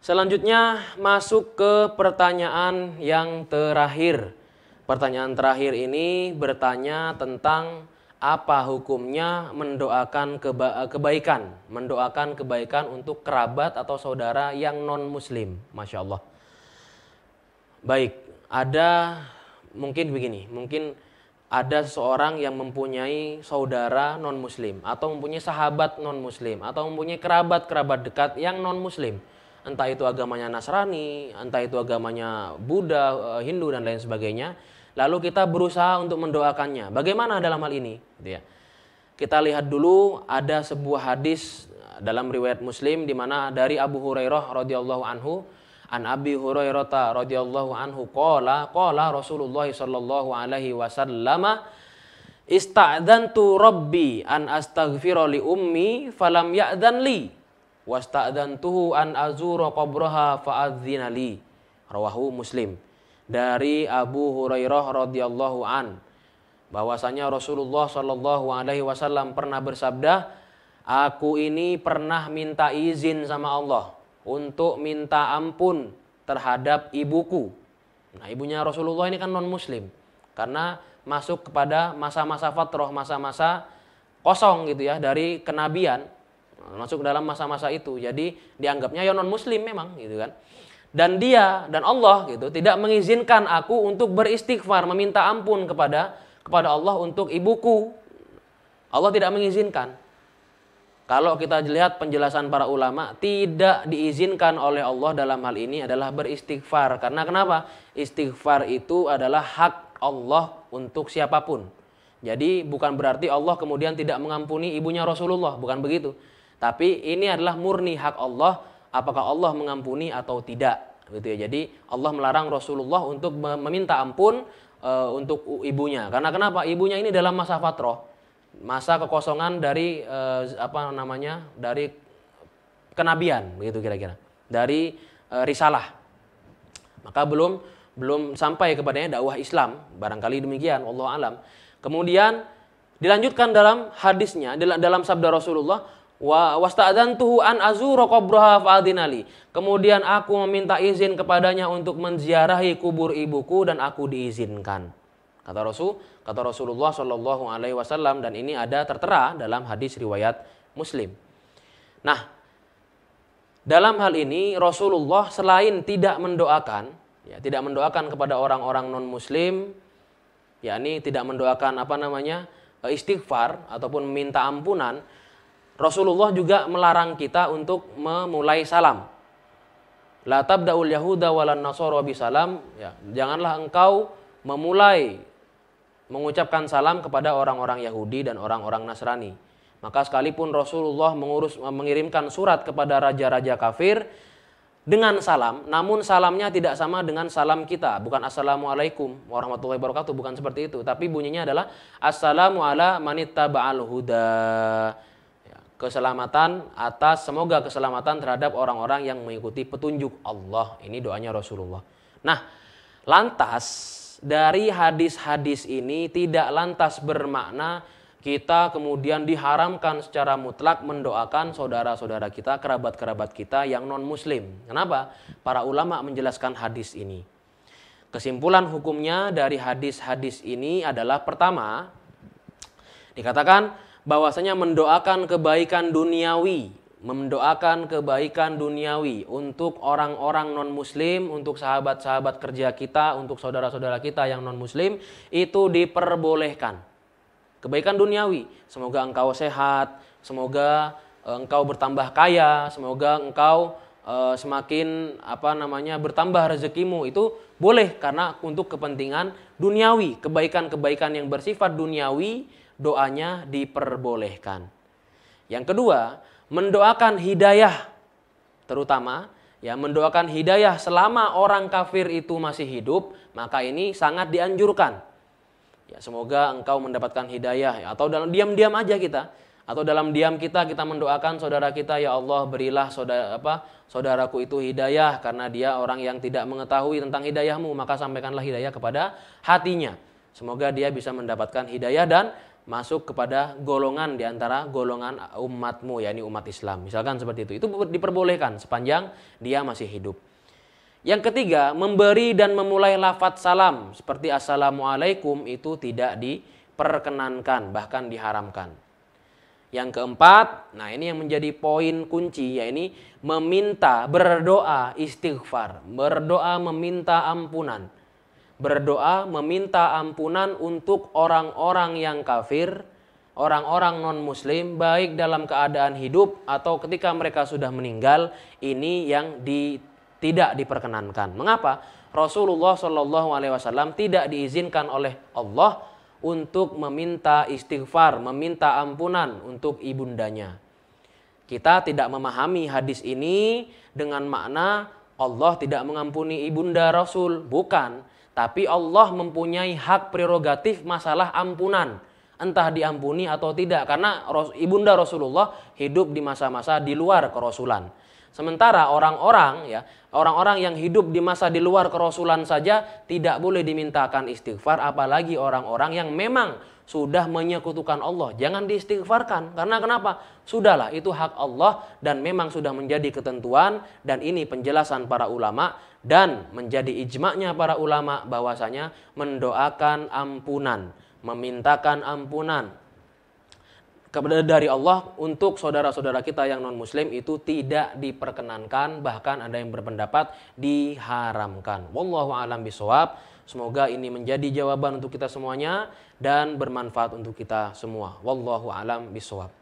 Selanjutnya masuk ke pertanyaan yang terakhir. Pertanyaan terakhir ini bertanya tentang apa hukumnya mendoakan keba kebaikan, mendoakan kebaikan untuk kerabat atau saudara yang non-muslim. Masya Allah. Baik, ada mungkin begini, mungkin ada seseorang yang mempunyai saudara non muslim atau mempunyai sahabat non muslim atau mempunyai kerabat kerabat dekat yang non muslim entah itu agamanya Nasrani, entah itu agamanya Buddha, eh, Hindu dan lain sebagainya. Lalu kita berusaha untuk mendoakannya. Bagaimana dalam hal ini? Gitu ya. Kita lihat dulu ada sebuah hadis dalam riwayat Muslim di mana dari Abu Hurairah radhiyallahu anhu an Abi Hurairah radhiyallahu anhu qala qala Rasulullah sallallahu alaihi wasallam tu rabbi an astaghfira li ummi falam ya'dan li wasta'dantuhu an azura qabraha fa'adzina li rawahu Muslim dari Abu Hurairah radhiyallahu an bahwasanya Rasulullah Shallallahu alaihi wasallam pernah bersabda aku ini pernah minta izin sama Allah untuk minta ampun terhadap ibuku nah ibunya Rasulullah ini kan non muslim karena masuk kepada masa-masa fatroh masa-masa kosong gitu ya dari kenabian masuk dalam masa-masa itu. Jadi dianggapnya ya non muslim memang gitu kan. Dan dia dan Allah gitu tidak mengizinkan aku untuk beristighfar meminta ampun kepada kepada Allah untuk ibuku. Allah tidak mengizinkan. Kalau kita lihat penjelasan para ulama, tidak diizinkan oleh Allah dalam hal ini adalah beristighfar. Karena kenapa? Istighfar itu adalah hak Allah untuk siapapun. Jadi bukan berarti Allah kemudian tidak mengampuni ibunya Rasulullah, bukan begitu. Tapi ini adalah murni hak Allah apakah Allah mengampuni atau tidak. Gitu ya. Jadi Allah melarang Rasulullah untuk meminta ampun e, untuk ibunya. Karena kenapa? Ibunya ini dalam masa fatroh. Masa kekosongan dari e, apa namanya? dari kenabian begitu kira-kira. Dari e, risalah. Maka belum belum sampai kepadanya dakwah Islam, barangkali demikian, Allah alam. Kemudian dilanjutkan dalam hadisnya dalam sabda Rasulullah wa wasta'adantuhu an azuro qabraha fa'adinali. Kemudian aku meminta izin kepadanya untuk menziarahi kubur ibuku dan aku diizinkan. Kata Rasul, kata Rasulullah Shallallahu alaihi wasallam dan ini ada tertera dalam hadis riwayat Muslim. Nah, dalam hal ini Rasulullah selain tidak mendoakan, ya, tidak mendoakan kepada orang-orang non muslim, yakni tidak mendoakan apa namanya? E, istighfar ataupun minta ampunan, Rasulullah juga melarang kita untuk memulai salam. La tabda'ul yahuda walan nasara salam, Ya, janganlah engkau memulai mengucapkan salam kepada orang-orang Yahudi dan orang-orang Nasrani. Maka sekalipun Rasulullah mengurus mengirimkan surat kepada raja-raja kafir dengan salam, namun salamnya tidak sama dengan salam kita, bukan assalamualaikum warahmatullahi wabarakatuh, bukan seperti itu, tapi bunyinya adalah assalamu ala manittaba'al huda keselamatan atas semoga keselamatan terhadap orang-orang yang mengikuti petunjuk Allah. Ini doanya Rasulullah. Nah, lantas dari hadis-hadis ini tidak lantas bermakna kita kemudian diharamkan secara mutlak mendoakan saudara-saudara kita, kerabat-kerabat kita yang non-muslim. Kenapa? Para ulama menjelaskan hadis ini. Kesimpulan hukumnya dari hadis-hadis ini adalah pertama, dikatakan bahwasanya mendoakan kebaikan duniawi, mendoakan kebaikan duniawi untuk orang-orang non-muslim, untuk sahabat-sahabat kerja kita, untuk saudara-saudara kita yang non-muslim itu diperbolehkan. Kebaikan duniawi, semoga engkau sehat, semoga eh, engkau bertambah kaya, semoga engkau eh, semakin apa namanya bertambah rezekimu itu boleh karena untuk kepentingan duniawi, kebaikan-kebaikan yang bersifat duniawi doanya diperbolehkan. Yang kedua, mendoakan hidayah terutama ya mendoakan hidayah selama orang kafir itu masih hidup, maka ini sangat dianjurkan. Ya, semoga engkau mendapatkan hidayah ya, atau dalam diam-diam aja kita atau dalam diam kita kita mendoakan saudara kita ya Allah berilah saudara apa saudaraku itu hidayah karena dia orang yang tidak mengetahui tentang hidayahmu maka sampaikanlah hidayah kepada hatinya semoga dia bisa mendapatkan hidayah dan masuk kepada golongan di antara golongan umatmu yakni umat Islam. Misalkan seperti itu. Itu diperbolehkan sepanjang dia masih hidup. Yang ketiga, memberi dan memulai lafat salam seperti assalamualaikum itu tidak diperkenankan, bahkan diharamkan. Yang keempat, nah ini yang menjadi poin kunci yakni meminta, berdoa, istighfar, berdoa meminta ampunan berdoa meminta ampunan untuk orang-orang yang kafir, orang-orang non-muslim, baik dalam keadaan hidup atau ketika mereka sudah meninggal, ini yang di, tidak diperkenankan. Mengapa? Rasulullah Shallallahu Alaihi Wasallam tidak diizinkan oleh Allah untuk meminta istighfar, meminta ampunan untuk ibundanya. Kita tidak memahami hadis ini dengan makna Allah tidak mengampuni ibunda Rasul, bukan. Tapi Allah mempunyai hak prerogatif masalah ampunan. Entah diampuni atau tidak. Karena ibunda Rasulullah hidup di masa-masa di luar kerasulan. Sementara orang-orang ya, orang-orang yang hidup di masa di luar kerasulan saja tidak boleh dimintakan istighfar apalagi orang-orang yang memang sudah menyekutukan Allah. Jangan diistighfarkan. Karena kenapa? Sudahlah, itu hak Allah dan memang sudah menjadi ketentuan dan ini penjelasan para ulama dan menjadi ijma'nya para ulama bahwasanya mendoakan ampunan, memintakan ampunan, kepada dari Allah untuk saudara-saudara kita yang non-muslim itu tidak diperkenankan bahkan ada yang berpendapat diharamkan. Wallahu alam bisawab. Semoga ini menjadi jawaban untuk kita semuanya dan bermanfaat untuk kita semua. Wallahu alam bisawab.